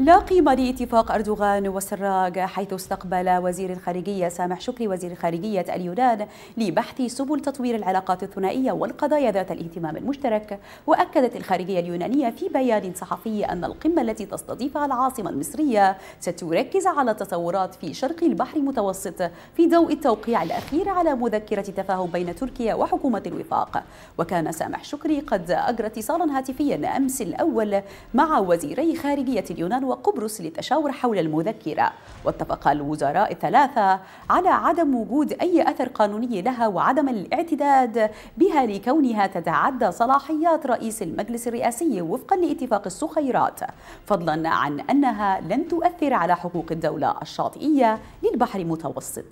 لاقي مالي اتفاق أردوغان وسراج حيث استقبل وزير الخارجية سامح شكري وزير خارجية اليونان لبحث سبل تطوير العلاقات الثنائية والقضايا ذات الاهتمام المشترك وأكدت الخارجية اليونانية في بيان صحفي أن القمة التي تستضيفها العاصمة المصرية ستركز على التطورات في شرق البحر المتوسط في ضوء التوقيع الأخير على مذكرة تفاهم بين تركيا وحكومة الوفاق وكان سامح شكري قد أجرى اتصالا هاتفيا أمس الأول مع وزيري خارجية اليونان وقبرص للتشاور حول المذكرة واتفق الوزراء الثلاثة على عدم وجود أي أثر قانوني لها وعدم الاعتداد بها لكونها تتعدى صلاحيات رئيس المجلس الرئاسي وفقا لاتفاق السخيرات فضلا عن أنها لن تؤثر على حقوق الدولة الشاطئية للبحر المتوسط